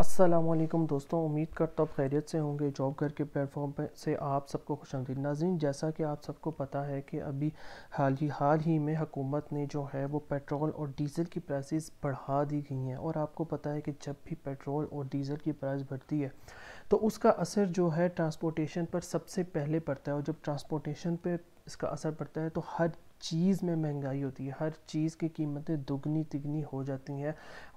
असलम दोस्तों उम्मीद करता हूँ खैरियत से होंगे जॉब घर के प्लेटफॉर्म पर से आप सबको खुश आमदी नाजीन जैसा कि आप सबको पता है कि अभी हाल ही हाल ही में हुकूमत ने जो है वो पेट्रोल और डीज़ल की प्राइसेस बढ़ा दी गई हैं और आपको पता है कि जब भी पेट्रोल और डीज़ल की प्राइस बढ़ती है तो उसका असर जो है ट्रांसपोर्टेशन पर सबसे पहले पड़ता है और जब ट्रांसपोर्टेशन पर इसका असर पड़ता है तो हर चीज़ में महंगाई होती है हर चीज़ की कीमतें दुगनी तिगनी हो जाती हैं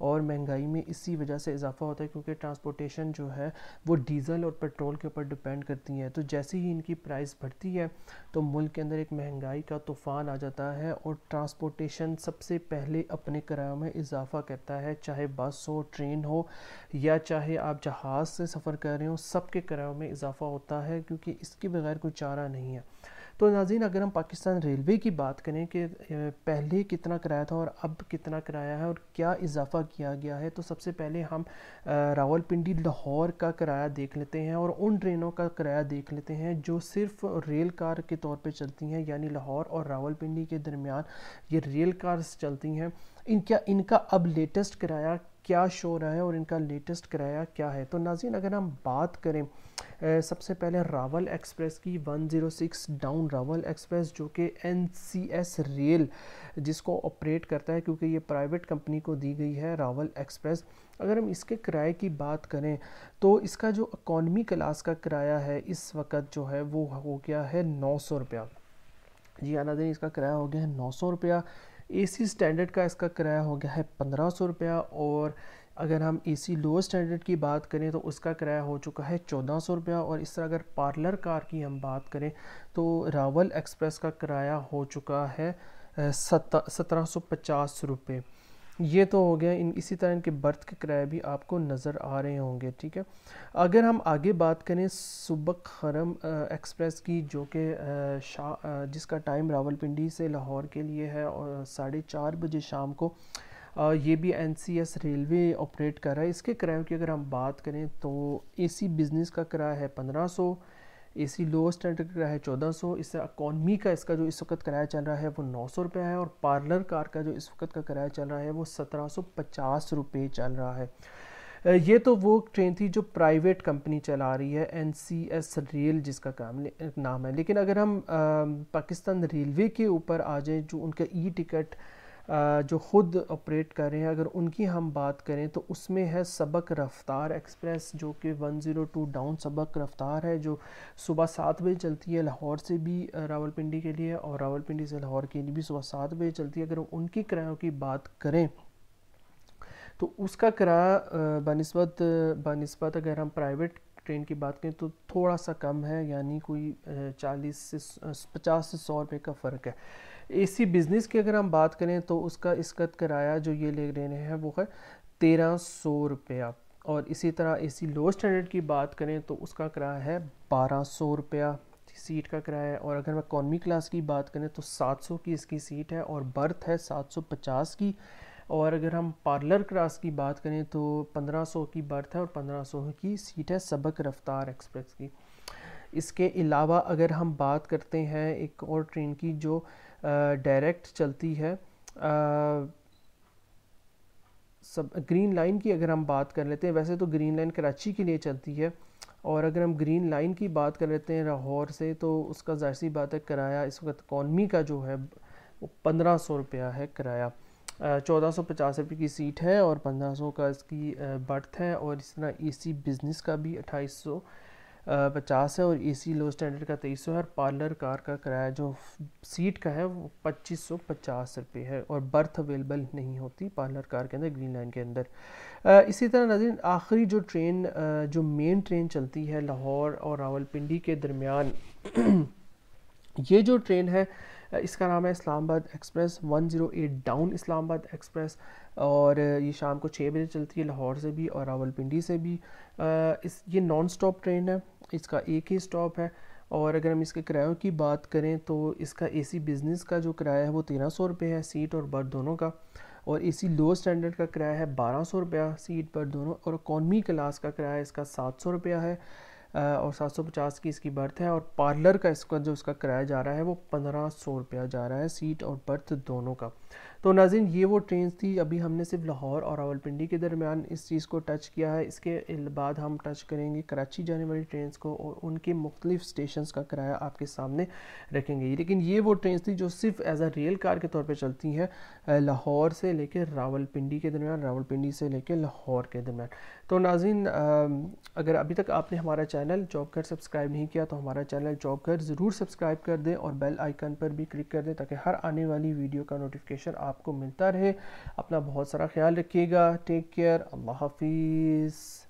और महंगाई में इसी वजह से इजाफा होता है क्योंकि ट्रांसपोर्टेशन जो है वो डीज़ल और पेट्रोल के ऊपर डिपेंड करती हैं तो जैसे ही इनकी प्राइस बढ़ती है तो मुल्क के अंदर एक महंगाई का तूफ़ान आ जाता है और ट्रांसपोर्टेशन सबसे पहले अपने किरायों में इजाफा करता है चाहे बस हो ट्रेन हो या चाहे आप जहाज़ से सफ़र कर रहे हो सब के किरायों में इजाफा होता है क्योंकि इसके बगैर कोई चारा नहीं है तो नाजीन अगर हम पाकिस्तान रेलवे की बात करें कि पहले कितना किराया था और अब कितना किराया है और क्या इजाफा किया गया है तो सबसे पहले हम रावलपिंडी लाहौर का किराया देख लेते हैं और उन ट्रेनों का किराया देख लेते हैं जो सिर्फ रेल कार के तौर पर चलती हैं यानी लाहौर और रावलपिंडी के दरमियान ये रेल कार्स चलती हैं इनका इनका अब लेटेस्ट किराया क्या शो रहा है और इनका लेटेस्ट किराया क्या है तो नाजीन अगर हम बात करें सबसे पहले रावल एक्सप्रेस की 106 डाउन रावल एक्सप्रेस जो कि एन रेल जिसको ऑपरेट करता है क्योंकि ये प्राइवेट कंपनी को दी गई है रावल एक्सप्रेस अगर हम इसके किराए की बात करें तो इसका जो इकॉनमी क्लास का किराया है इस वक्त जो है वो हो गया है नौ सौ रुपया जी दिन इसका किराया हो गया है नौ सौ रुपया ए सी स्टैंडर्ड का इसका किराया हो गया है पंद्रह सौ रुपया और अगर हम सी लोअर स्टैंडर्ड की बात करें तो उसका किराया हो चुका है चौदह सौ रुपया और इस तरह अगर पार्लर कार की हम बात करें तो रावल एक्सप्रेस का किराया हो चुका है सत्रह सौ पचास रुपये ये तो हो गया इन इसी तरह इनके बर्थ के किराए भी आपको नज़र आ रहे होंगे ठीक है अगर हम आगे बात करें सुबक खरम एक्सप्रेस की जो कि शाह जिसका टाइम रावलपिंडी से लाहौर के लिए है और साढ़े चार बजे शाम को ये भी एन रेलवे ऑपरेट कर रहा है इसके किराए की अगर हम बात करें तो ए बिज़नेस का किराया है पंद्रह सौ ए सी लोअर स्टैंडर्ड का किराया है चौदह सौ इस इकॉनमी का इसका जो इस वक्त किराया चल रहा है वो नौ सौ रुपये है और पार्लर कार का जो इस वक्त का किराया चल रहा है वो सत्रह सौ पचास रुपये चल रहा है ये तो वो ट्रेन थी जो प्राइवेट कंपनी चला रही है एन सी एस रेल जिसका काम नाम है लेकिन अगर हम पाकिस्तान रेलवे के ऊपर आ जाएँ जो उनका ई टिकट जो ख़ुद ऑपरेट कर रहे हैं अगर उनकी हम बात करें तो उसमें है सबक रफ्तार एक्सप्रेस जो कि 102 डाउन सबक रफ्तार है जो सुबह सात बजे चलती है लाहौर से भी रावलपिंडी के लिए और रावलपिंडी से लाहौर के लिए भी सुबह सात बजे चलती है अगर उनकी किरायों की बात करें तो उसका किराया बनस्बत बनस्बत अगर हम प्राइवेट ट्रेन की बात करें तो थोड़ा सा कम है यानी कोई चालीस से पचास से सौ रुपये का फ़र्क है एसी बिज़नेस की अगर हम बात करें तो उसका इसका किराया जो ये ले रहे हैं वो है तेरह सौ रुपया और इसी तरह एसी लो स्टैंडर्ड की बात करें तो उसका किराया है बारह सौ रुपया सीट का किराया है और अगर मैं इकॉनमी क्लास की बात करें तो 700 की इसकी सीट है और बर्थ है 750 की और अगर हम पार्लर क्रास की बात करें तो 1500 की बर्थ है और 1500 की सीट है सबक रफ्तार एक्सप्रेस की इसके अलावा अगर हम बात करते हैं एक और ट्रेन की जो डायरेक्ट चलती है आ, सब ग्रीन लाइन की अगर हम बात कर लेते हैं वैसे तो ग्रीन लाइन कराची के लिए चलती है और अगर हम ग्रीन लाइन की बात कर लेते हैं लाहौर से तो उसका जाहिर सी बात है किराया इस वक्त इकॉनमी का जो है वो पंद्रह सौ रुपया है किराया चौदह सौ पचास रुपये की सीट है और पंद्रह सौ का इसकी बर्थ है और इस तरह ए सी बिज़नेस का भी अट्ठाईस सौ पचास है और ए सी लो स्टैंडर्ड का तेईस सौ है और पार्लर कार का किराया जो सीट का है वो पच्चीस सौ पचास रुपये है और बर्थ अवेलेबल नहीं होती पार्लर कार के अंदर ग्रीन लाइन के अंदर इसी तरह नजर आखिरी जो ट्रेन जो मेन ट्रेन चलती है लाहौर और रावलपिंडी के दरमियान ये जो ट्रेन है इसका नाम है Islamabad express 108 down Islamabad express और ये शाम को छः बजे चलती है लाहौर से भी और रावलपिंडी से भी इस ये नॉन स्टॉप ट्रेन है इसका एक ही स्टॉप है और अगर हम इसके किरायों की बात करें तो इसका एसी बिज़नेस का जो किराया है वो तेरह सौ रुपये है सीट और बर्थ दोनों का और ए लो स्टैंडर्ड का किराया है बारह सौ रुपया सीट बर्थ दोनों और इकॉनमी क्लास का किराया इसका सात सौ रुपया है और सात सौ पचास की इसकी बर्थ है और पार्लर का इसका जो उसका किराया जा रहा है वो पंद्रह सौ रुपया जा रहा है सीट और बर्थ दोनों का तो नाजिन ये वो ट्रेन थी अभी हमने सिर्फ लाहौर और रावलपिंडी के दरमियान इस चीज़ को टच किया है इसके बाद हम टच करेंगे कराची जाने वाली ट्रेन को और उनके मुख्तलिफ स्टेशन का किराया आपके सामने रखेंगे लेकिन ये वो ट्रेन थी जो सिर्फ एज अ रेल कार के तौर पर चलती हैं लाहौर से लेकर रावलपिंडी के दरमियान रावलपिंडी से लेकर लाहौर के दरमियान तो नाजिन अगर अभी तक आपने हमारा चैनल जॉब कर सब्सक्राइब नहीं किया तो हमारा चैनल जॉब कर ज़रूर सब्सक्राइब कर दें और बेल आइकन पर भी क्लिक कर दें ताकि हर आने वाली वीडियो का नोटिफिकेशन नोटिफिकेशन आपको मिलता रहे अपना बहुत सारा ख्याल रखिएगा टेक केयर अल्लाह हाफिज़